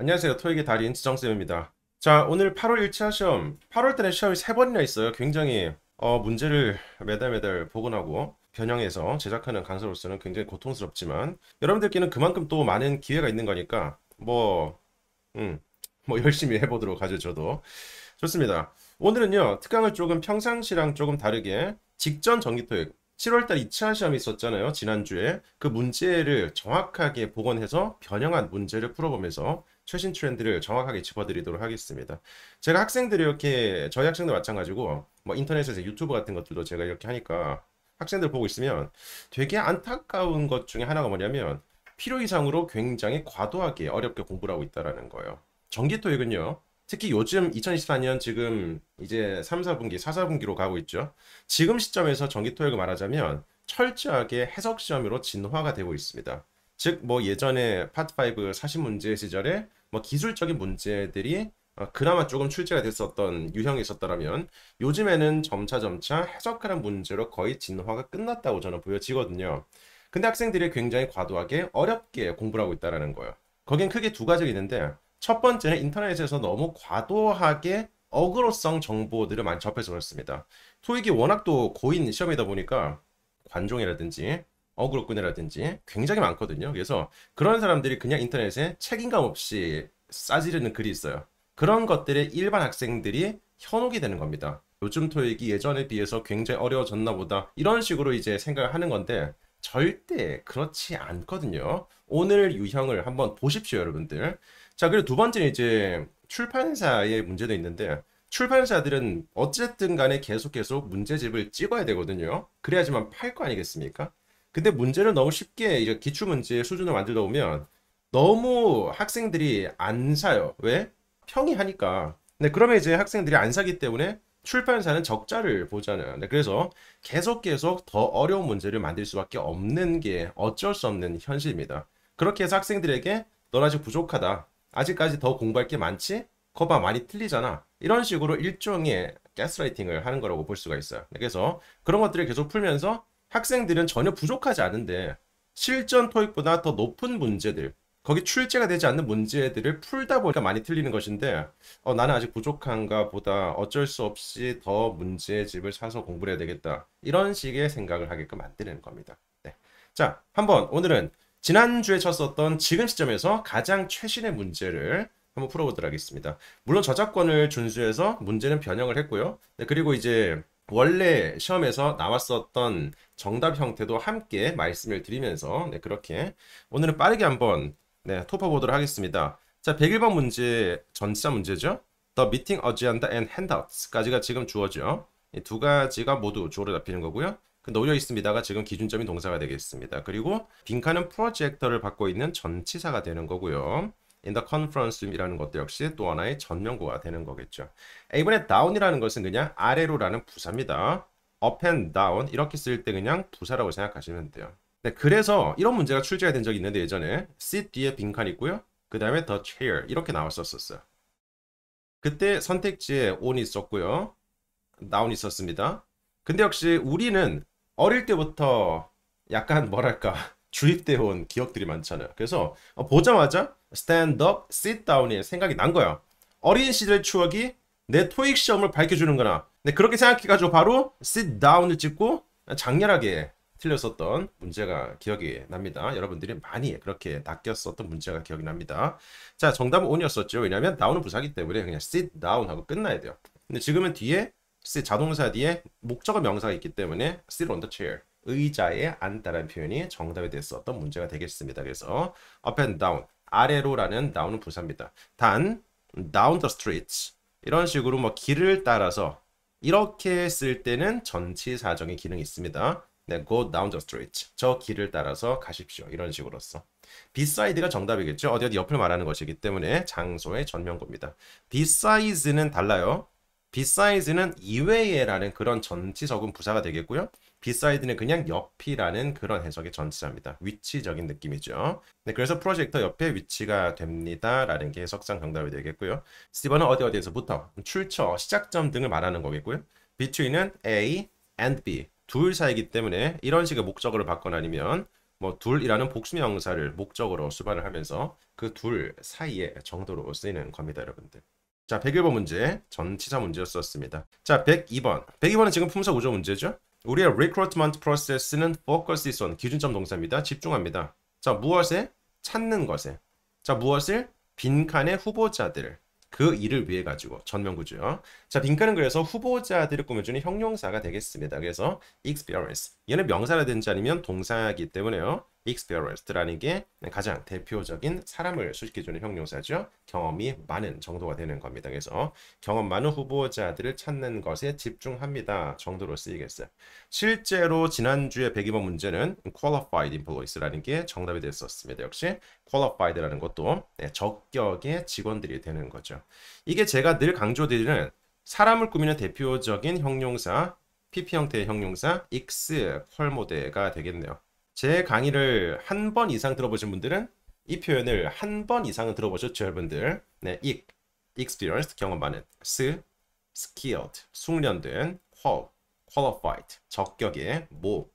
안녕하세요. 토익의 달인 지정쌤입니다. 자, 오늘 8월 1차 시험, 8월 달에 시험이 3번이나 있어요. 굉장히 어, 문제를 매달 매달 복원하고 변형해서 제작하는 강사로서는 굉장히 고통스럽지만 여러분들께는 그만큼 또 많은 기회가 있는 거니까 뭐, 음, 뭐 열심히 해보도록 하죠, 저도. 좋습니다. 오늘은요, 특강을 조금 평상시랑 조금 다르게 직전 정기토익, 7월달 2차 시험이 있었잖아요. 지난주에 그 문제를 정확하게 복원해서 변형한 문제를 풀어보면서 최신 트렌드를 정확하게 짚어드리도록 하겠습니다. 제가 학생들이 이렇게 저희 학생들 마찬가지고 뭐 인터넷에서 유튜브 같은 것들도 제가 이렇게 하니까 학생들 보고 있으면 되게 안타까운 것 중에 하나가 뭐냐면 필요 이상으로 굉장히 과도하게 어렵게 공부를 하고 있다라는 거예요. 정기토익은요. 특히 요즘 2024년 지금 이제 3, 4분기, 4, 4분기로 가고 있죠. 지금 시점에서 정기토익을 말하자면 철저하게 해석 시험으로 진화가 되고 있습니다. 즉 뭐 예전에 파트 5사0문제 시절에 뭐 기술적인 문제들이 어, 그나마 조금 출제가 됐었던 유형이 있었다면 요즘에는 점차점차 해석하는 문제로 거의 진화가 끝났다고 저는 보여지거든요. 근데 학생들이 굉장히 과도하게 어렵게 공부를 하고 있다는 라 거예요. 거긴 크게 두 가지가 있는데 첫 번째는 인터넷에서 너무 과도하게 어그로성 정보들을 많이 접해서 그렇습니다. 토익이 워낙 또 고인 시험이다 보니까 관종이라든지 어그로꾼이라든지 굉장히 많거든요. 그래서 그런 사람들이 그냥 인터넷에 책임감 없이 싸지르는 글이 있어요. 그런 것들에 일반 학생들이 현혹이 되는 겁니다. 요즘 토익이 예전에 비해서 굉장히 어려워졌나 보다 이런 식으로 이제 생각을 하는 건데 절대 그렇지 않거든요. 오늘 유형을 한번 보십시오 여러분들. 자 그리고 두 번째는 이제 출판사의 문제도 있는데 출판사들은 어쨌든 간에 계속 계속 문제집을 찍어야 되거든요. 그래야지만 팔 거 아니겠습니까? 근데 문제는 너무 쉽게 이제 기출 문제 수준을 만들다 보면 너무 학생들이 안 사요. 왜? 평이 하니까. 근데 그러면 이제 학생들이 안 사기 때문에 출판사는 적자를 보잖아요. 네, 그래서 계속 계속 더 어려운 문제를 만들 수밖에 없는 게 어쩔 수 없는 현실입니다. 그렇게 해서 학생들에게 넌 아직 부족하다. 아직까지 더 공부할 게 많지? 거봐 많이 틀리잖아. 이런 식으로 일종의 가스라이팅을 하는 거라고 볼 수가 있어요. 네, 그래서 그런 것들을 계속 풀면서 학생들은 전혀 부족하지 않은데 실전 토익보다 더 높은 문제들 거기 출제가 되지 않는 문제들을 풀다 보니까 많이 틀리는 것인데 어, 나는 아직 부족한가 보다 어쩔 수 없이 더 문제집을 사서 공부를 해야 되겠다 이런 식의 생각을 하게끔 만드는 겁니다 네. 자 한번 오늘은 지난주에 쳤었던 지금 시점에서 가장 최신의 문제를 한번 풀어보도록 하겠습니다 물론 저작권을 준수해서 문제는 변형을 했고요 네, 그리고 이제 원래 시험에서 나왔었던 정답 형태도 함께 말씀을 드리면서 네, 그렇게 오늘은 빠르게 한번 네, 토퍼보도록 하겠습니다. 자, 101번 문제 전치사 문제죠. The meeting agenda and handouts까지가 지금 주어죠. 이 두 가지가 모두 주어로 잡히는 거고요. 그 놓여 있습니다가 지금 기준점이 동사가 되겠습니다. 그리고 빈칸은 프로젝터를 받고 있는 전치사가 되는 거고요. in the conference room이라는 것도 역시 또 하나의 전명구가 되는 거겠죠. 이번에 down이라는 것은 그냥 아래로라는 부사입니다. up and down 이렇게 쓸 때 그냥 부사라고 생각하시면 돼요. 네, 그래서 이런 문제가 출제가 된 적이 있는데 예전에 s e t 뒤에 빈칸 있고요. 그 다음에 the chair 이렇게 나왔었어요 그때 선택지에 on이 있었고요. down 있었습니다. 근데 역시 우리는 어릴 때부터 약간 뭐랄까 주입되어 온 기억들이 많잖아요. 그래서 보자마자 stand up, sit down이 생각이 난 거야. 어린 시절 추억이 내 토익 시험을 밝혀주는 거나 근 그렇게 생각해가지고 바로 sit down을 찍고 장렬하게 틀렸었던 문제가 기억이 납니다. 여러분들이 많이 그렇게 낚였었던 문제가 기억이 납니다. 자, 정답은 on이었었죠. 왜냐하면 down은 부사기 때문에 그냥 sit down 하고 끝나야 돼요. 근데 지금은 뒤에 sit 자동사 뒤에 목적어 명사가 있기 때문에 sit on the chair 의자에 앉다라는 표현이 정답이 대해서 어 문제가 되겠습니다. 그래서 up and down, 아래로라는 down은 부사입니다. 단, down the streets 이런 식으로 뭐 길을 따라서 이렇게 쓸 때는 전치사정의 기능이 있습니다. 네, go down the street. 저 길을 따라서 가십시오. 이런 식으로써. beside가 정답이겠죠. 어디 어디 옆을 말하는 것이기 때문에 장소의 전명고입니다. besides는 달라요. besides는 이외에라는 그런 전치적은 부사가 되겠고요. 비사이드는 그냥 옆이라는 그런 해석의 전치사입니다. 위치적인 느낌이죠. 네, 그래서 프로젝터 옆에 위치가 됩니다. 라는 게 해석상 정답이 되겠고요. 스티버는 어디 어디에서부터, 출처, 시작점 등을 말하는 거겠고요. between은 A and B, 둘 사이기 때문에 이런 식의 목적으로바거나 아니면 뭐 둘이라는 복수명사를 목적으로 수반을 하면서 그 둘 사이의 정도로 쓰이는 겁니다, 여러분들. 자, 101번 문제, 전치사 문제였었습니다. 자, 102번. 102번은 지금 품사 구조 문제죠? 우리의 recruitment process는 focuses on 기준점 동사입니다. 집중합니다. 자 무엇에? 찾는 것에. 자 무엇을? 빈칸의 후보자들그 일을 위해 가지고 전명구죠자 빈칸은 그래서 후보자들을 꾸며주는 형용사가 되겠습니다. 그래서 experience. 얘는 명사라든지 아니면 동사이기 때문에요. experienced라는 게 가장 대표적인 사람을 수식해주는 형용사죠. 경험이 많은 정도가 되는 겁니다. 그래서 경험 많은 후보자들을 찾는 것에 집중합니다. 정도로 쓰이겠어요. 실제로 지난주에 102번 문제는 qualified employees라는 게 정답이 됐었습니다. 역시 qualified라는 것도 네, 적격의 직원들이 되는 거죠. 이게 제가 늘 강조드리는 사람을 꾸미는 대표적인 형용사 PP 형태의 형용사 X 스 컬모드가 되겠네요. 제 강의를 한 번 이상 들어보신 분들은 이 표현을 한 번 이상은 들어보셨죠, 여러분들? 네, 익, e x p e r i e n c e 경험 많은, s, skilled, 숙련된, qual, qualified, 적격의, 모,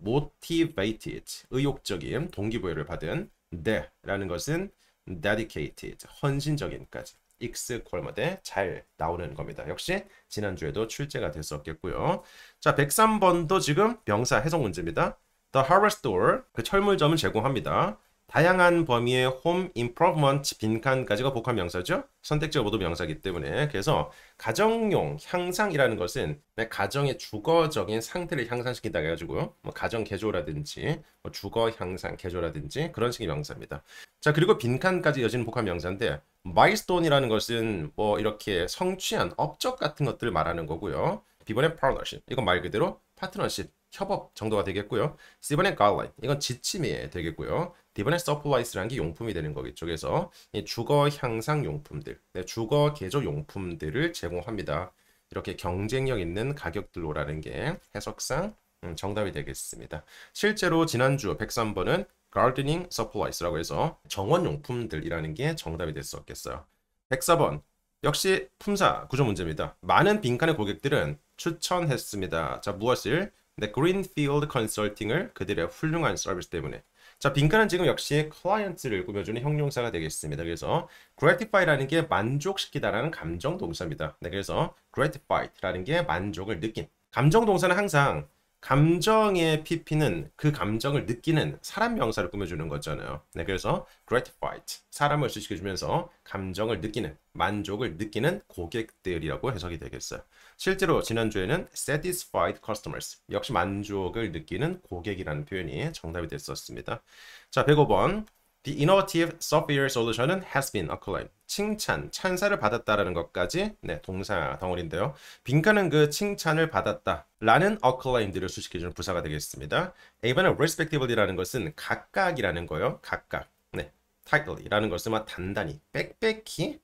motivated, 의욕적인, 동기부여를 받은, de라는 네 것은 dedicated, 헌신적인까지. 익스 콜머데 잘 나오는 겁니다. 역시 지난주에도 출제가 됐었겠고요. 자, 103번도 지금 명사 해석 문제입니다. The h a r d w a r store, 그 철물점을 제공합니다. 다양한 범위의 홈 i 프로브먼 v 빈칸까지가 복합 명사죠. 선택적 모두 명사기 때문에 그래서 가정용 향상이라는 것은 내 가정의 주거적인 상태를 향상시킨다 해가지고요. 뭐 가정 개조라든지 뭐 주거 향상 개조라든지 그런 식의 명사입니다. 자 그리고 빈칸까지 여진 복합 명사인데 마이스톤이라는 것은 뭐 이렇게 성취한 업적 같은 것들을 말하는 거고요. 비번의 파트너십 이건 말 그대로 파트너십 협업 정도가 되겠고요. 시번의 g u i d 이건 지침이 되겠고요. 이번에 서플라이스라는 게 용품이 되는 거겠죠. 그래서 주거 향상 용품들, 네, 주거 개조 용품들을 제공합니다. 이렇게 경쟁력 있는 가격들로라는 게 해석상 음, 정답이 되겠습니다. 실제로 지난주 103번은 gardening supplies라고 해서 정원 용품들이라는 게 정답이 됐었겠어요. 104번 역시 품사 구조 문제입니다. 많은 빈칸의 고객들은 추천했습니다. 자 무엇을? 근데 그린필드 컨설팅을 그들의 훌륭한 서비스 때문에 자, 빈칸은 지금 역시 c 라이언 n 를 꾸며주는 형용사가 되겠습니다. 그래서 gratify라는 게 만족시키다라는 감정 동사입니다. 네, 그래서 gratified라는 게 만족을 느낀. 감정 동사는 항상 감정의 PP는 그 감정을 느끼는 사람 명사를 꾸며주는 거잖아요. 네, 그래서 gratified, 사람을 수식해주면서 감정을 느끼는, 만족을 느끼는 고객들이라고 해석이 되겠어요. 실제로 지난주에는 satisfied customers, 역시 만족을 느끼는 고객이라는 표현이 정답이 됐었습니다. 자, 105번 The innovative software solution은 has been acclaimed. 칭찬, 찬사를 받았다라는 것까지 네, 동사 덩어리인데요. 빈칸은 그 칭찬을 받았다라는 acclaimed를 수식해주는 부사가 되겠습니다. A번의 respectively라는 것은 각각이라는 거예요. 각각. 네, tightly라는 것은 막 단단히, 빽빽히.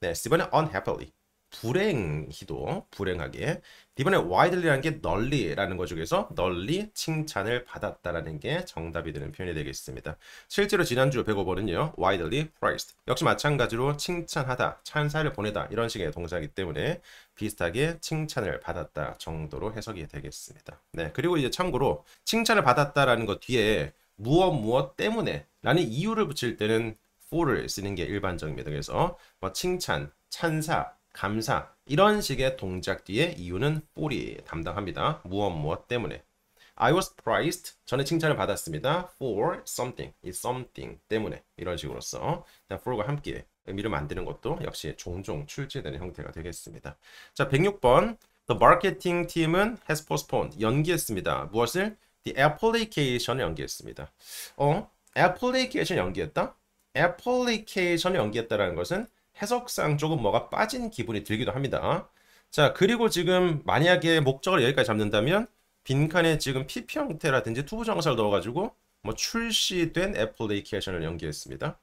네, C번은 unhappily. 불행히도 불행하게 이번에 widely라는 게 널리라는 것 중에서 널리 칭찬을 받았다라는 게 정답이 되는 표현이 되겠습니다. 실제로 지난주 105번은요. widely praised 역시 마찬가지로 칭찬하다, 찬사를 보내다 이런 식의 동사이기 때문에 비슷하게 칭찬을 받았다 정도로 해석이 되겠습니다. 네, 그리고 이제 참고로 칭찬을 받았다라는 것 뒤에 무엇 무엇 때문에 라는 이유를 붙일 때는 for를 쓰는 게 일반적입니다. 그래서 뭐 칭찬, 찬사 감사 이런 식의 동작 뒤에 이유는 for이 담당합니다. 무엇 무엇 때문에. I was praised. 전에 칭찬을 받았습니다. for something. 이 something 때문에 이런 식으로 써. for과 함께 의미를 만드는 것도 역시 종종 출제되는 형태가 되겠습니다. 자, 106번. The marketing team은 has postponed. 연기했습니다. 무엇을? The application을 연기했습니다. 어? application 연기했다? application을 연기했다라는 것은 해석상 조금 뭐가 빠진 기분이 들기도 합니다. 자 그리고 지금 만약에 목적을 여기까지 잡는다면 빈칸에 지금 PP 형태라든지 투부 정사를 넣어가지고 뭐 출시된 애플레이케이션을 연기했습니다.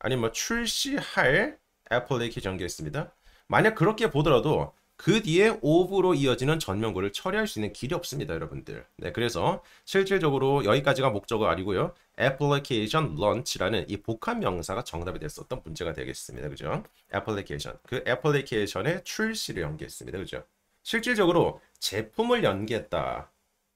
아니 면뭐 출시할 애플레이케이션 연기했습니다. 만약 그렇게 보더라도 그 뒤에 오브로 이어지는 전면구를 처리할 수 있는 길이 없습니다, 여러분들. 네, 그래서 실질적으로 여기까지가 목적은 아니고요. application launch라는 이 복합 명사가 정답이 됐었던 문제가 되겠습니다. 그죠? application. 그 application의 출시를 연계했습니다. 그죠? 실질적으로 제품을 연계했다.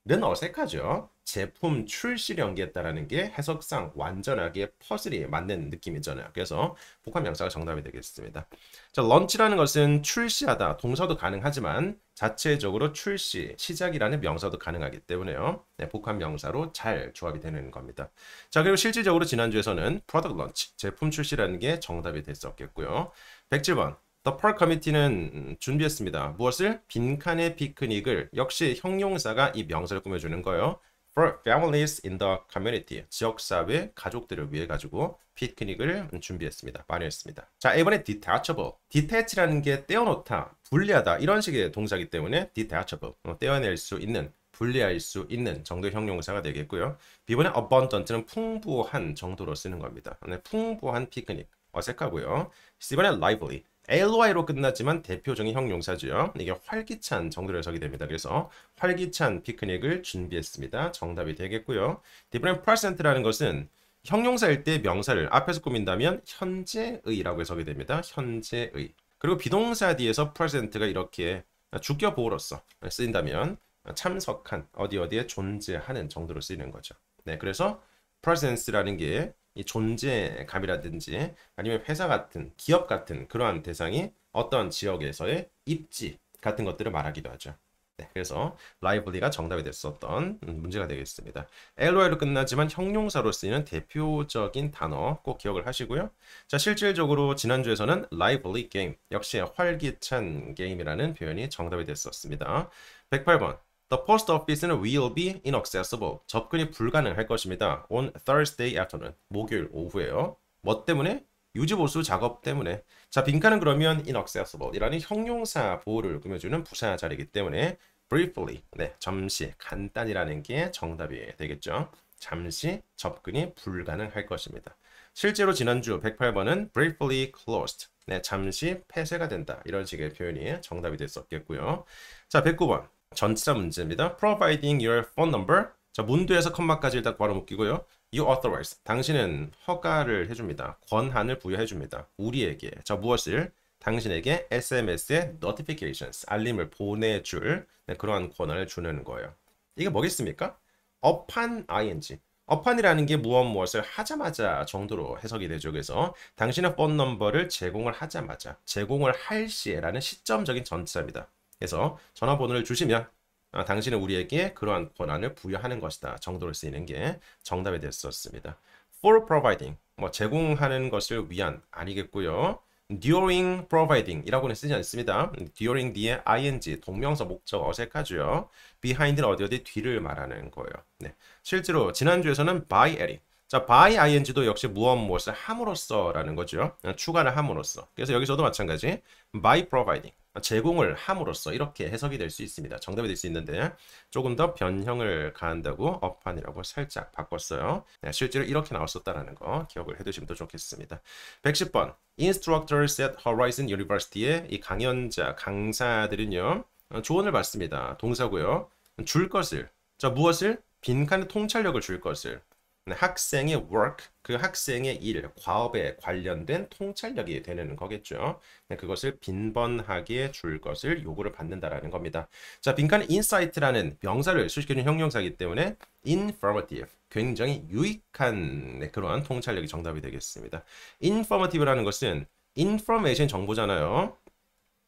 는 어색하죠. 제품 출시연기했다르는게 해석상 완전하게 퍼즐이 맞는 느낌이잖아요. 그래서 복합 명사가 정답이 되겠습니다. 자, 런치라는 것은 출시하다 동사도 가능하지만 자체적으로 출시, 시작이라는 명사도 가능하기 때문에요. 네, 복합 명사로 잘 조합이 되는 겁니다. 자, 그리고 실질적으로 지난주에서는 product launch, 제품 출시라는 게 정답이 됐었겠고요. 107번 The Park Committee는 음, 준비했습니다. 무엇을? 빈칸의 피크닉을 역시 형용사가 이 명사를 꾸며주는 거예요. For families in the community, 지역사회 가족들을 위해 가지고 피크닉을 준비했습니다. 마련했습니다. 자, 이번에 detachable. detach라는 게 떼어놓다, 분리하다 이런 식의 동사이기 때문에 detachable, 어, 떼어낼 수 있는 분리할 수 있는 정도의 형용사가 되겠고요. 비번에 abundant는 풍부한 정도로 쓰는 겁니다. 네, 풍부한 피크닉, 어색하고요. 이번에 lively, ly로 끝났지만 대표적인 형용사죠. 이게 활기찬 정도로 적이 됩니다. 그래서 활기찬 피크닉을 준비했습니다. 정답이 되겠고요. different p e r e n t 라는 것은 형용사일 때 명사를 앞에서 꾸민다면 현재의라고 해석이 됩니다. 현재의. 그리고 비동사 뒤에서 p e r e n t 가 이렇게 죽여 보호로써 쓰인다면 참석한 어디 어디에 존재하는 정도로 쓰이는 거죠. 네, 그래서 presence라는 게이 존재감이라든지 아니면 회사 같은 기업 같은 그러한 대상이 어떤 지역에서의 입지 같은 것들을 말하기도 하죠. 네, 그래서 라이블리가 정답이 됐었던 음, 문제가 되겠습니다. ly로 o 끝나지만 형용사로 쓰이는 대표적인 단어 꼭 기억을 하시고요. 자, 실질적으로 지난주에서는 라이 v 리 게임 역시 활기찬 게임이라는 표현이 정답이 됐었습니다. 108번, The post office는 will be inaccessible. 접근이 불가능할 것입니다. on Thursday afternoon. 목요일 오후에요. 뭐 때문에? 유지보수 작업 때문에 자 빈칸은 그러면 inaccessible 이라는 형용사 보호를 꾸며주는 부사 자리이기 때문에 briefly 네 잠시 간단이라는 게 정답이 되겠죠 잠시 접근이 불가능할 것입니다 실제로 지난주 108번은 briefly closed 네 잠시 폐쇄가 된다 이런 식의 표현이 정답이 됐었겠고요 자 109번 전자 문제입니다. Providing your phone number. 자, 문두에서 컴마까지 일단 바로 묶이고요. You authorize. 당신은 허가를 해줍니다. 권한을 부여해줍니다. 우리에게. 자, 무엇을? 당신에게 SMS의 notifications, 알림을 보내줄 네, 그러한 권한을 주는 거예요. 이게 뭐겠습니까? upon ing. upon이라는 게 무엇 무엇을 하자마자 정도로 해석이 되죠. 그래서 당신의 폰 넘버를 제공을 하자마자, 제공을 할 시에라는 시점적인 전치사입니다. 해서 전화번호를 주시면 아, 당신은 우리에게 그러한 권한을 부여하는 것이다 정도로 쓰이는 게 정답이 됐었습니다. for providing 뭐 제공하는 것을 위한 아니겠고요. during providing이라고는 쓰지 않습니다. during 뒤에 ing 동명사 목적 어색하죠. behind는 어디 어디 뒤를 말하는 거예요. 네. 실제로 지난주에서는 by adding 자, by ing도 역시 무엇 무엇을 함으로써라는 거죠. 추가를 함으로써. 그래서 여기서도 마찬가지 by providing 제공을 함으로써 이렇게 해석이 될 수 있습니다. 정답이 될 수 있는데 조금 더 변형을 가한다고 업판이라고 살짝 바꿨어요. 네, 실제로 이렇게 나왔었다라는 거 기억을 해두시면 더 좋겠습니다. 110번 Instructors at Horizon University의 이 강연자, 강사들은요. 어, 조언을 받습니다. 동사고요. 줄 것을, 자 무엇을? 빈칸의 통찰력을 줄 것을 네, 학생의 work, 그 학생의 일, 과업에 관련된 통찰력이 되는 거겠죠. 네, 그것을 빈번하게 줄 것을 요구를 받는다라는 겁니다. 자, 빈칸 insight라는 명사를 수식해준 형용사이기 때문에 informative, 굉장히 유익한 네, 그러한 통찰력이 정답이 되겠습니다. informative라는 것은 information 정보잖아요.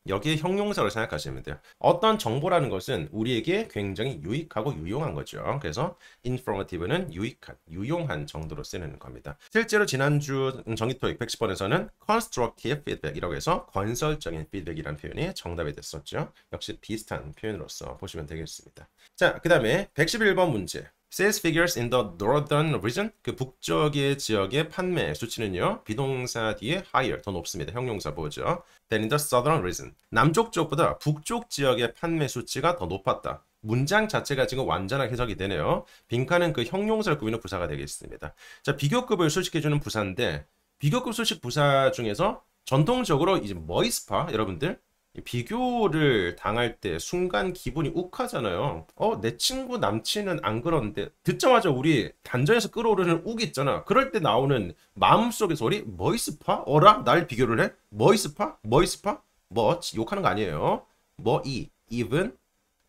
여기에 형용사로 생각하시면 돼요. 어떤 정보라는 것은 우리에게 굉장히 유익하고 유용한 거죠. 그래서 informative는 유익한, 유용한 정도로 쓰는 겁니다. 실제로 지난주 정기토 익 110번에서는 constructive feedback이라고 해서 건설적인 피드백이라는 표현이 정답이 됐었죠. 역시 비슷한 표현으로서 보시면 되겠습니다. 자, 그 다음에 111번 문제. Sales figures in the northern region 그 북쪽의 지역의 판매 수치는요 비동사 뒤에 higher 더 높습니다 형용사 보죠 than in the southern region 남쪽 쪽보다 북쪽 지역의 판매 수치가 더 높았다 문장 자체가 지금 완전하게 해석이 되네요 빈칸은 그 형용사를 꾸미는 부사가 되겠습니다 자 비교급을 수식해주는 부사인데 비교급 수식 부사 중에서 전통적으로 이제 머이스파 뭐 여러분들 비교를 당할 때 순간 기분이 욱하잖아요. 어, 내 친구 남친은 안 그런데 듣자마자 우리 단전에서 끌어오르는 욱이 있잖아. 그럴 때 나오는 마음속의 소리 뭐이스파? 어라? 날 비교를 해? 뭐이스파? 뭐이스파? 뭐 욕하는 거 아니에요. 뭐이 even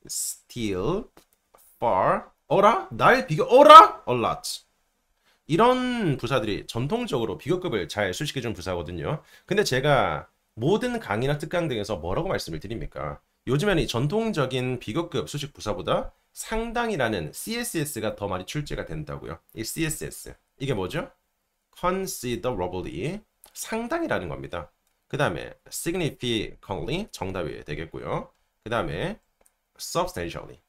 still far 어라? 날 비교 어라? a lot. 이런 부사들이 전통적으로 비교급을 잘 수식해준 부사거든요. 근데 제가 모든 강의나 특강 등에서 뭐라고 말씀을 드립니까? 요즘에는 전통적인 비교급 수식 부사보다 상당이라는 CSS가 더 많이 출제가 된다고요. 이 CSS 이게 뭐죠? considerably 상당이라는 겁니다. 그 다음에 significantly 정답이 되겠고요. 그 다음에 substantially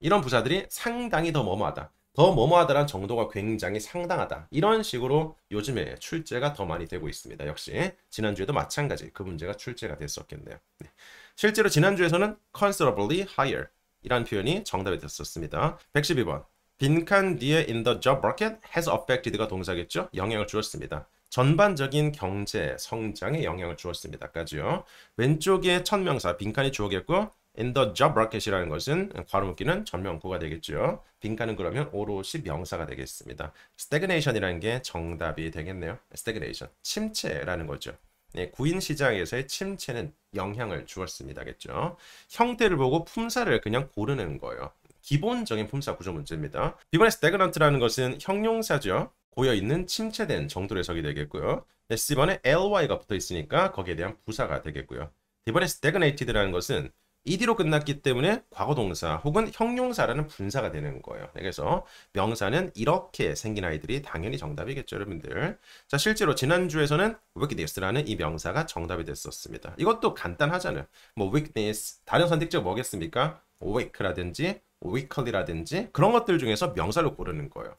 이런 부사들이 상당히 더 뭐뭐하다. 더 뭐뭐하다란 정도가 굉장히 상당하다. 이런 식으로 요즘에 출제가 더 많이 되고 있습니다. 역시 지난주에도 마찬가지 그 문제가 출제가 됐었겠네요. 네. 실제로 지난주에서는 considerably higher 이란 표현이 정답이 됐었습니다. 112번 빈칸 뒤에 in the job market has affected가 동사겠죠? 영향을 주었습니다. 전반적인 경제 성장에 영향을 주었습니다까지요. 왼쪽에 천명사 빈칸이 주어겠고 in the job bracket이라는 것은 괄호 묶기는 전명구가 되겠죠. 빈칸은 그러면 오롯이 명사가 되겠습니다. stagnation이라는 게 정답이 되겠네요. stagnation, 침체라는 거죠. 예, 구인 시장에서의 침체는 영향을 주었습니다겠죠. 형태를 보고 품사를 그냥 고르는 거예요. 기본적인 품사 구조 문제입니다. 이번에 stagnant라는 것은 형용사죠. 고여있는 침체된 정도로 해석이 되겠고요. S번에 ly가 붙어 있으니까 거기에 대한 부사가 되겠고요. 이번에 stagnated라는 것은 ed로 끝났기 때문에 과거 동사 혹은 형용사라는 분사가 되는 거예요. 그래서 명사는 이렇게 생긴 아이들이 당연히 정답이겠죠, 여러분들. 자, 실제로 지난주에서는 witness라는 이 명사가 정답이 됐었습니다. 이것도 간단하잖아요. 뭐 witness, 다른 선택지가 뭐겠습니까? wake라든지 weekly라든지 그런 것들 중에서 명사를 고르는 거예요.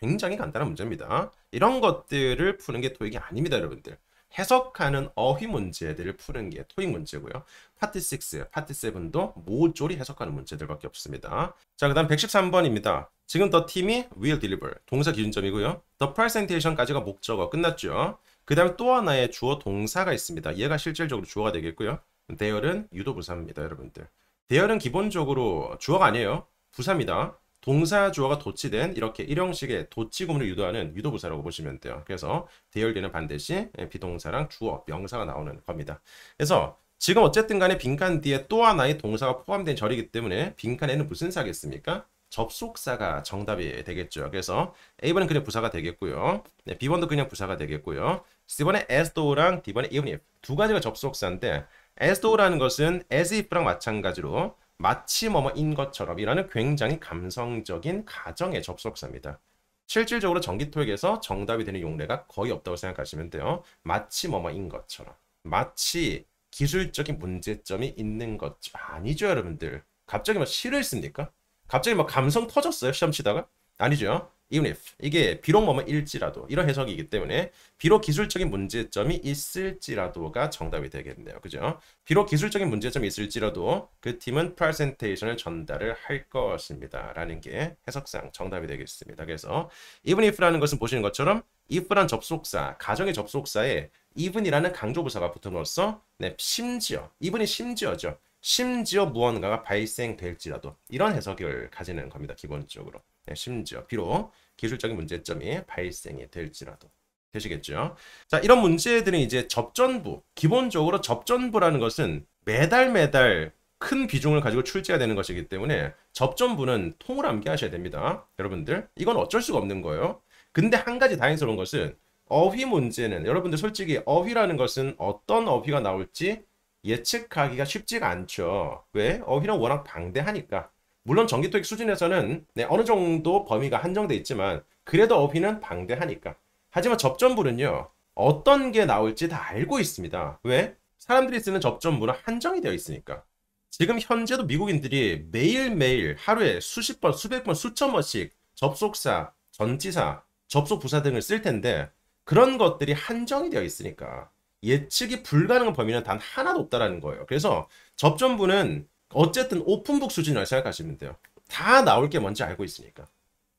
굉장히 간단한 문제입니다. 이런 것들을 푸는 게도익이 아닙니다, 여러분들. 해석하는 어휘 문제들을 푸는 게 토익 문제고요. 파트 6, 파트 7도 모조리 해석하는 문제들밖에 없습니다. 자, 그 다음 113번입니다. 지금 더 팀이 will deliver, 동사 기준점이고요. 더 h e presentation까지가 목적어 끝났죠. 그 다음에 또 하나의 주어 동사가 있습니다. 얘가 실질적으로 주어가 되겠고요. 대열은 유도부사입니다, 여러분들. 대열은 기본적으로 주어가 아니에요. 부사입니다. 동사주어가 도치된 이렇게 일형식의 도치구문을 유도하는 유도부사라고 보시면 돼요. 그래서 대열되는 반드시 비동사랑 주어, 명사가 나오는 겁니다. 그래서 지금 어쨌든 간에 빈칸 뒤에 또 하나의 동사가 포함된 절이기 때문에 빈칸에는 무슨 사겠습니까? 접속사가 정답이 되겠죠. 그래서 A번은 그냥 부사가 되겠고요. 네, B번도 그냥 부사가 되겠고요. C번에 as though랑 D번에 even if 두 가지가 접속사인데 as though라는 것은 as if랑 마찬가지로 마치 뭐뭐인 것처럼 이라는 굉장히 감성적인 가정의 접속사입니다. 실질적으로 전기토익에서 정답이 되는 용례가 거의 없다고 생각하시면 돼요. 마치 뭐뭐인 것처럼. 마치 기술적인 문제점이 있는 것 아니죠, 여러분들. 갑자기 막 뭐 시를 씁니까? 갑자기 막 뭐 감성 터졌어요, 시험 치다가? 아니죠. even if 이게 비록 뭐뭐 일지라도 이런 해석이기 때문에 비록 기술적인 문제점이 있을지라도가 정답이 되겠네요. 그죠? 비록 기술적인 문제점이 있을지라도 그 팀은 프레젠테이션을 전달을 할 것입니다. 라는 게 해석상 정답이 되겠습니다. 그래서 even if라는 것은 보시는 것처럼 if란 접속사, 가정의 접속사에 even이라는 강조부사가 붙음으로써 네, 심지어, even이 심지어죠. 심지어 무언가가 발생될지라도 이런 해석을 가지는 겁니다. 기본적으로. 네, 심지어 비록 기술적인 문제점이 발생이 될지라도 되시겠죠. 자, 이런 문제들은 이제 접전부, 기본적으로 접전부라는 것은 매달 매달 큰 비중을 가지고 출제가 되는 것이기 때문에 접전부는 통을 암기하셔야 됩니다. 여러분들, 이건 어쩔 수가 없는 거예요. 근데 한 가지 다행스러운 것은 어휘 문제는 여러분들 솔직히 어휘라는 것은 어떤 어휘가 나올지 예측하기가 쉽지가 않죠. 왜? 어휘는 워낙 방대하니까. 물론 전기토익 수준에서는 네, 어느 정도 범위가 한정돼 있지만 그래도 어휘는 방대하니까. 하지만 접전부는요. 어떤 게 나올지 다 알고 있습니다. 왜? 사람들이 쓰는 접전부는 한정이 되어 있으니까. 지금 현재도 미국인들이 매일매일 하루에 수십 번, 수백 번, 수천 번씩 접속사, 전치사, 접속부사 등을 쓸 텐데 그런 것들이 한정이 되어 있으니까 예측이 불가능한 범위는 단 하나도 없다라는 거예요. 그래서 접전부는 어쨌든 오픈북 수준이라고 생각하시면 돼요. 다 나올 게 뭔지 알고 있으니까.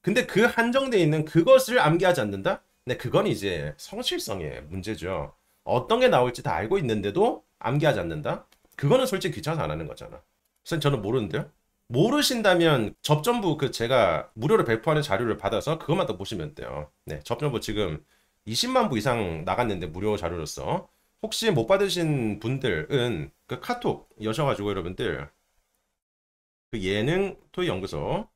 근데 그 한정돼 있는 그것을 암기하지 않는다? 네, 그건 이제 성실성의 문제죠. 어떤 게 나올지 다 알고 있는데도 암기하지 않는다? 그거는 솔직히 귀찮아서 안 하는 거잖아. 선생님 저는 모르는데요. 모르신다면 접전부 그 제가 무료로 배포하는 자료를 받아서 그것만 더 보시면 돼요. 네, 접전부 지금 20만 부 이상 나갔는데 무료 자료로서 혹시 못 받으신 분들은 그 카톡 여셔가지고 여러분들 그 예능 토익 연구소라는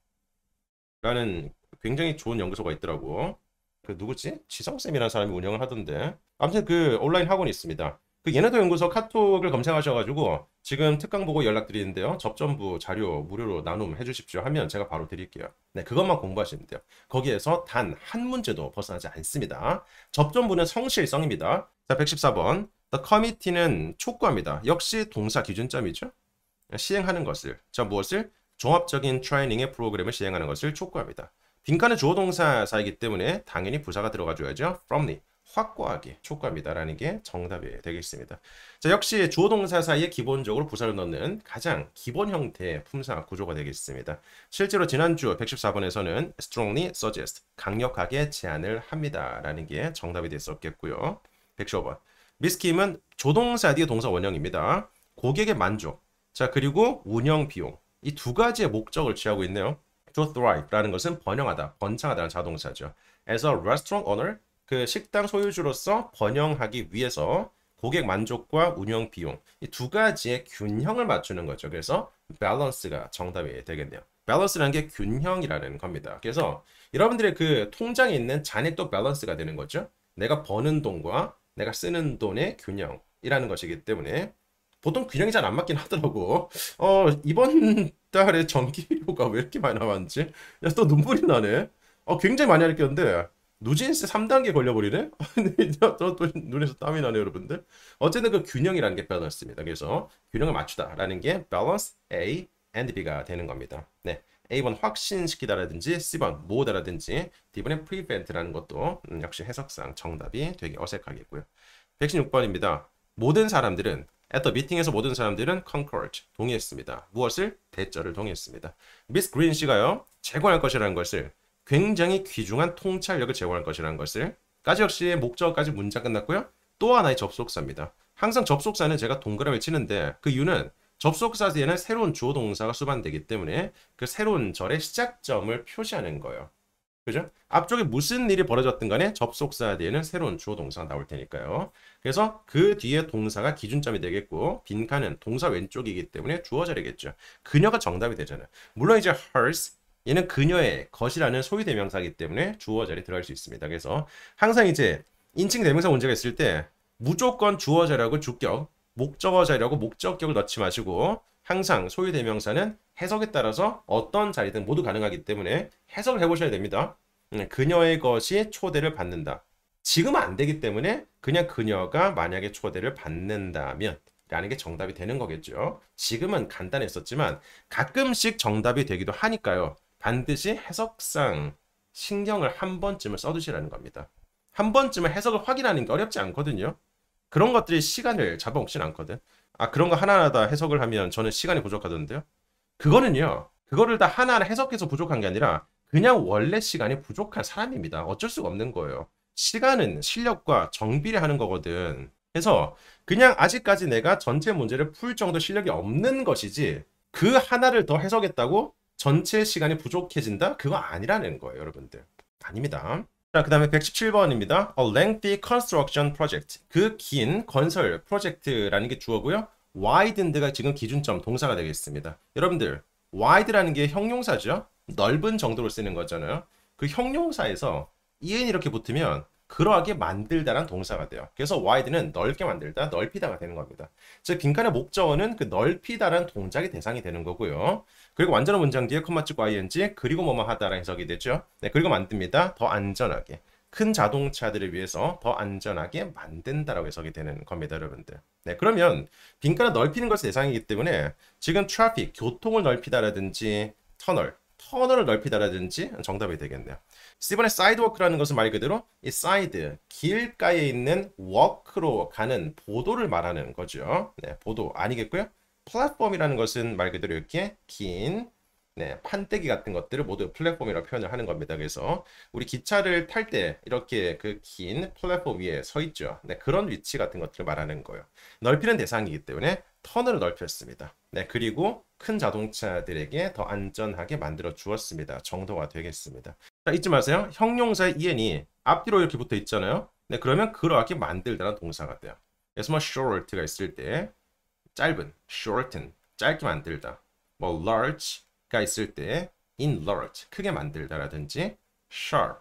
굉장히 좋은 연구소가 있더라고. 그 누구지? 지성쌤이라는 사람이 운영을 하던데. 아무튼 그 온라인 학원이 있습니다. 그 예능토 연구소 카톡을 검색하셔가지고 지금 특강 보고 연락드리는데요. 접전부 자료 무료로 나눔 해주십시오 하면 제가 바로 드릴게요. 네, 그것만 공부하시면 돼요. 거기에서 단 한 문제도 벗어나지 않습니다. 접전부는 성실성입니다. 자, 114번. The committee는 촉구합니다. 역시 동사 기준점이죠. 시행하는 것을 자 무엇을 종합적인 트레이닝의 프로그램을 시행하는 것을 촉구합니다. 빈칸은 주어 동사사이기 때문에 당연히 부사가 들어가줘야죠. f r o m l 확고하게 촉구합니다라는 게 정답이 되겠습니다. 자 역시 주어 동사 사이에 기본적으로 부사를 넣는 가장 기본 형태의 품사 구조가 되겠습니다. 실제로 지난주 114번에서는 strongly suggest 강력하게 제안을 합니다라는 게 정답이 됐었겠고요. 115번 미스킴은 조동사 뒤에 동사 원형입니다. 고객의 만족 자, 그리고 운영 비용. 이 두 가지의 목적을 취하고 있네요. To thrive라는 것은 번영하다, 번창하다는 자동차죠 As a restaurant owner, 그 식당 소유주로서 번영하기 위해서 고객 만족과 운영 비용 이 두 가지의 균형을 맞추는 거죠. 그래서 밸런스가 정답이 되겠네요. 밸런스라는 게 균형이라는 겁니다. 그래서 여러분들의 그 통장에 있는 잔액 도 밸런스가 되는 거죠. 내가 버는 돈과 내가 쓰는 돈의 균형이라는 것이기 때문에 보통 균형이 잘 안 맞긴 하더라고. 어, 이번 달에 전기료가 왜 이렇게 많이 나왔는지. 야, 또 눈물이 나네. 어, 굉장히 많이 아꼈는데 누진세 3단계 걸려버리네? 저또 눈에서 땀이 나네 여러분들. 어쨌든 그 균형이라는 게 변했습니다. 그래서 균형을 맞추다라는 게 balance A and B가 되는 겁니다. 네. A번 확신시키다라든지 C번 모으다라든지 D번의 prevent라는 것도 음, 역시 해석상 정답이 되게 어색하겠고요. 116번입니다. 모든 사람들은 At the meeting에서 모든 사람들은 concurred, 동의했습니다. 무엇을? 대절을 동의했습니다. Miss Green 씨가요. 제공할 것이라는 것을 굉장히 귀중한 통찰력을 제공할 것이라는 것을 까지 역시 목적까지 문장 끝났고요. 또 하나의 접속사입니다. 항상 접속사는 제가 동그라미 치는데 그 이유는 접속사 뒤에는 새로운 주어 동사가 수반되기 때문에 그 새로운 절의 시작점을 표시하는 거예요. 그죠? 앞쪽에 무슨 일이 벌어졌든 간에 접속사 뒤에는 새로운 주어 동사가 나올 테니까요. 그래서 그 뒤에 동사가 기준점이 되겠고 빈칸은 동사 왼쪽이기 때문에 주어 자리겠죠. 그녀가 정답이 되잖아요. 물론 이제 hers 얘는 그녀의 것이라는 소위 대명사이기 때문에 주어 자리 들어갈 수 있습니다. 그래서 항상 이제 인칭 대명사 문제가 있을 때 무조건 주어 자리하고 주격, 목적어 자리하고 목적격을 넣지 마시고 항상 소유 대명사는 해석에 따라서 어떤 자리든 모두 가능하기 때문에 해석을 해보셔야 됩니다. 네, 그녀의 것이 초대를 받는다. 지금은 안 되기 때문에 그냥 그녀가 만약에 초대를 받는다면 라는 게 정답이 되는 거겠죠. 지금은 간단했었지만 가끔씩 정답이 되기도 하니까요. 반드시 해석상 신경을 한 번쯤은 써두시라는 겁니다. 한 번쯤은 해석을 확인하는 게 어렵지 않거든요. 그런 것들이 시간을 잡아먹진 않거든. 아 그런 거 하나하나 다 해석을 하면 저는 시간이 부족하던데요. 그거는요. 그거를 다 하나하나 해석해서 부족한 게 아니라 그냥 원래 시간이 부족한 사람입니다. 어쩔 수가 없는 거예요. 시간은 실력과 정비를 하는 거거든. 그래서 그냥 아직까지 내가 전체 문제를 풀 정도 실력이 없는 것이지 그 하나를 더 해석했다고 전체 시간이 부족해진다? 그거 아니라는 거예요, 여러분들. 아닙니다. 자, 그 다음에 117번입니다. A lengthy construction project. 그 긴 건설 프로젝트라는 게 주어고요. widened가 지금 기준점 동사가 되겠습니다. 여러분들, wide라는 게 형용사죠. 넓은 정도로 쓰는 거잖아요. 그 형용사에서 en 이렇게 붙으면 그러하게 만들다란 동사가 돼요. 그래서 wide는 넓게 만들다, 넓히다가 되는 겁니다. 즉 빈칸의 목적어는 그 넓히다란 동작이 대상이 되는 거고요. 그리고 완전한 문장 뒤에 컴마 찍고 ing 그리고 뭐뭐 하다라는 해석이 되죠. 네, 그리고 만듭니다. 더 안전하게. 큰 자동차들을 위해서 더 안전하게 만든다라고 해석이 되는 겁니다, 여러분들. 네, 그러면 빈칸을 넓히는 것이 대상이기 때문에 지금 트래픽, 교통을 넓히다라든지 터널, 터널을 넓히다라든지 정답이 되겠네요. 이번에 사이드워크라는 것은 말 그대로 이 사이드, 길가에 있는 워크로 가는 보도를 말하는 거죠. 네, 보도 아니겠고요. 플랫폼이라는 것은 말 그대로 이렇게 긴 네, 판때기 같은 것들을 모두 플랫폼이라고 표현을 하는 겁니다. 그래서 우리 기차를 탈 때 이렇게 그 긴 플랫폼 위에 서 있죠. 네, 그런 위치 같은 것들을 말하는 거예요. 넓히는 대상이기 때문에 턴을 넓혔습니다. 네, 그리고 큰 자동차들에게 더 안전하게 만들어 주었습니다. 정도가 되겠습니다. 자, 잊지 마세요. 형용사의 en이 앞뒤로 이렇게 붙어 있잖아요. 네, 그러면 그러하게 만들다는 동사가 돼요. 그래서 뭐 short가 있을 때 짧은, shorten, 짧게 만들다. 뭐 large가 있을 때 i n l a r g e 크게 만들다라든지 sharp,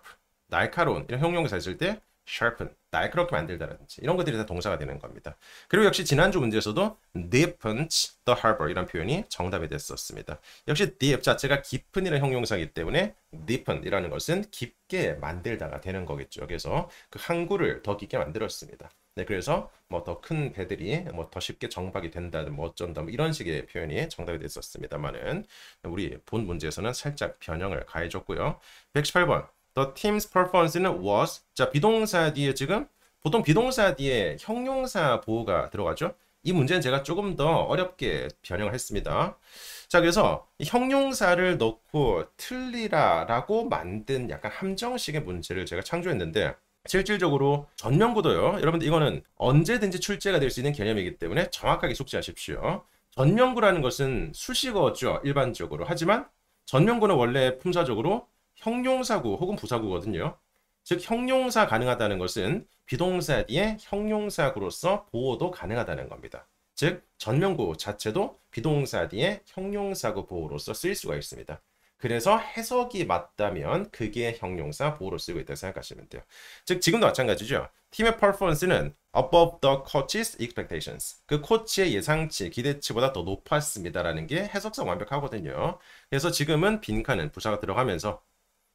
날카로운 이런 형용사 있을 때 sharpen, 날카롭게 만들다라든지 이런 것들이 다 동사가 되는 겁니다. 그리고 역시 지난주 문제에서도 deepens the harbor 이런 표현이 정답이 됐었습니다. 역시 deep 자체가 깊은이라는 형용사이기 때문에 deepen이라는 것은 깊게 만들다가 되는 거겠죠. 그래서 그 항구를 더 깊게 만들었습니다. 네, 그래서 뭐 더 큰 배들이 뭐 더 쉽게 정박이 된다, 뭐 어쩐다, 뭐 이런 식의 표현이 정답이 됐었습니다만은 우리 본 문제에서는 살짝 변형을 가해줬고요. 118번 The team's performance는 was 자 비동사 뒤에 지금 보통 비동사 뒤에 형용사 보호가 들어가죠. 이 문제는 제가 조금 더 어렵게 변형을 했습니다. 자 그래서 형용사를 넣고 틀리라라고 만든 약간 함정식의 문제를 제가 창조했는데 실질적으로 전면고도요 여러분들 이거는 언제든지 출제가 될 수 있는 개념이기 때문에 정확하게 숙지하십시오. 전면고라는 것은 수식어죠. 일반적으로. 하지만 전면고는 원래 품사적으로 형용사구 혹은 부사구거든요. 즉 형용사 가능하다는 것은 비동사 뒤에 형용사구로서 보호도 가능하다는 겁니다. 즉전면고 자체도 비동사 뒤에 형용사구 보호로서 쓰일 수가 있습니다. 그래서 해석이 맞다면 그게 형용사 보호를 쓰고 있다고 생각하시면 돼요. 즉 지금도 마찬가지죠. 팀의 퍼포먼스는 above the coach's expectations. 그 코치의 예상치, 기대치보다 더 높았습니다라는 게 해석상 완벽하거든요. 그래서 지금은 빈칸은 부사가 들어가면서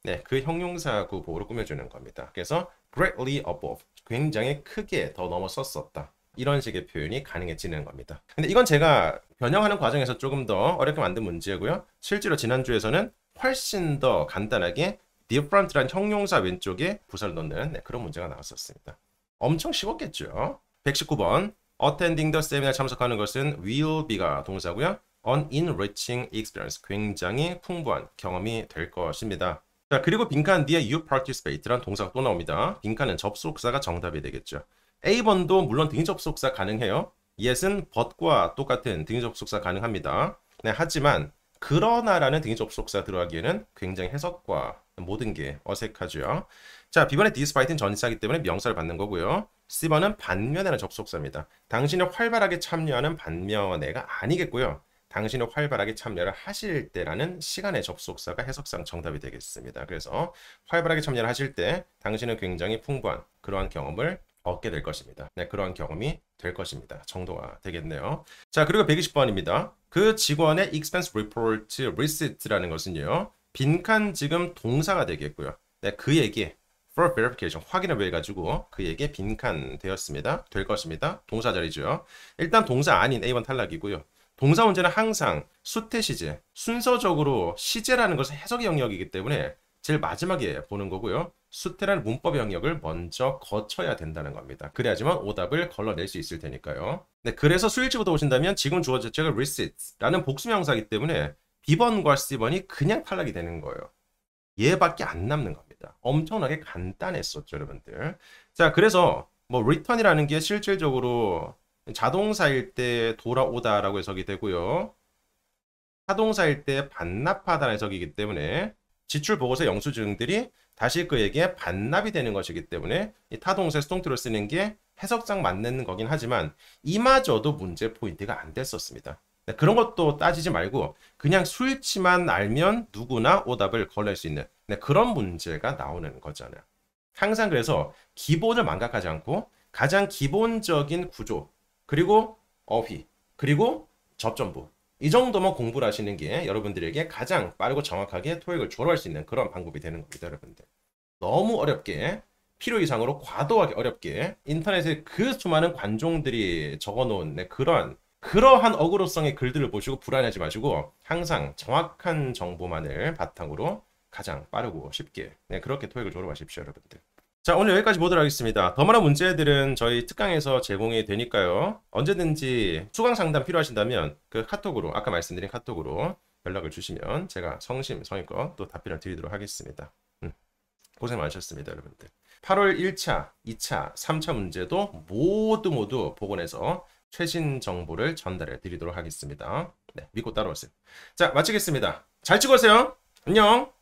네, 그 형용사구 보호를 꾸며주는 겁니다. 그래서 greatly above, 굉장히 크게 더 넘어섰었다. 이런 식의 표현이 가능해지는 겁니다. 근데 이건 제가 변형하는 과정에서 조금 더 어렵게 만든 문제고요. 실제로 지난주에서는 훨씬 더 간단하게 different란 형용사 왼쪽에 부사를 넣는 네, 그런 문제가 나왔었습니다. 엄청 쉬웠겠죠? 119번 attending the seminar 참석하는 것은 will be가 동사고요. an enriching experience 굉장히 풍부한 경험이 될 것입니다. 자 그리고 빈칸 뒤에 you participate란 동사가 또 나옵니다. 빈칸은 접속사가 정답이 되겠죠. A번도 물론 등위접속사 가능해요. yes은 but과 똑같은 등위접속사 가능합니다. 네, 하지만 그러나라는 등위접속사 들어가기에는 굉장히 해석과 모든 게 어색하죠. 자, B번의 despite는 전치사기 때문에 명사를 받는 거고요. C번은 반면에는 접속사입니다. 당신이 활발하게 참여하는 반면에가 아니겠고요. 당신이 활발하게 참여를 하실 때라는 시간의 접속사가 해석상 정답이 되겠습니다. 그래서 활발하게 참여를 하실 때 당신은 굉장히 풍부한 그러한 경험을 얻게 될 것입니다. 네, 그러한 경험이 될 것입니다. 정도가 되겠네요. 자, 그리고 120번입니다. 그 직원의 expense report receipt라는 것은요. 빈칸 지금 동사가 되겠고요. 네, 그에게 for verification 확인을 위해 가지고 그에게 빈칸 되었습니다. 될 것입니다. 동사 자리죠. 일단 동사 아닌 A번 탈락이고요. 동사 문제는 항상 수태 시제, 순서적으로 시제라는 것은 해석의 영역이기 때문에 제일 마지막에 보는 거고요. 수테란 문법 영역을 먼저 거쳐야 된다는 겁니다. 그래야지만 오답을 걸러낼 수 있을 테니까요. 네, 그래서 수일지부터 오신다면 지금 주어 자체가 r e c e i p t 라는 복수명사이기 때문에 B번과 C번이 그냥 탈락이 되는 거예요. 얘밖에 안 남는 겁니다. 엄청나게 간단했었죠, 여러분들. 자, 그래서 뭐 return이라는 게 실질적으로 자동사일 때 돌아오다라고 해석이 되고요. 자동사일때 반납하다라는 해석이기 때문에 지출 보고서 영수증들이 다시 그에게 반납이 되는 것이기 때문에 이 타동세 수동태로 쓰는 게 해석상 맞는 거긴 하지만 이마저도 문제 포인트가 안 됐었습니다. 네, 그런 것도 따지지 말고 그냥 수일치만 알면 누구나 오답을 걸릴 수 있는 네, 그런 문제가 나오는 거잖아요. 항상 그래서 기본을 망각하지 않고 가장 기본적인 구조 그리고 어휘 그리고 접전부 이 정도만 공부를 하시는 게 여러분들에게 가장 빠르고 정확하게 토익을 졸업할 수 있는 그런 방법이 되는 겁니다, 여러분들. 너무 어렵게 필요 이상으로 과도하게 어렵게 인터넷에 그 수많은 관종들이 적어놓은 네, 그런 그러한 어그로성의 글들을 보시고 불안해하지 마시고 항상 정확한 정보만을 바탕으로 가장 빠르고 쉽게 네, 그렇게 토익을 졸업하십시오 여러분들. 자 오늘 여기까지 보도록 하겠습니다. 더 많은 문제들은 저희 특강에서 제공이 되니까요. 언제든지 수강 상담 필요하신다면 그 카톡으로 아까 말씀드린 카톡으로 연락을 주시면 제가 성심 성의껏 또 답변을 드리도록 하겠습니다. 음, 고생 많으셨습니다 여러분들. 8월 1차, 2차, 3차 문제도 모두 모두 복원해서 최신 정보를 전달해 드리도록 하겠습니다. 네, 믿고 따라오세요. 자, 마치겠습니다. 잘찍고 오세요. 안녕.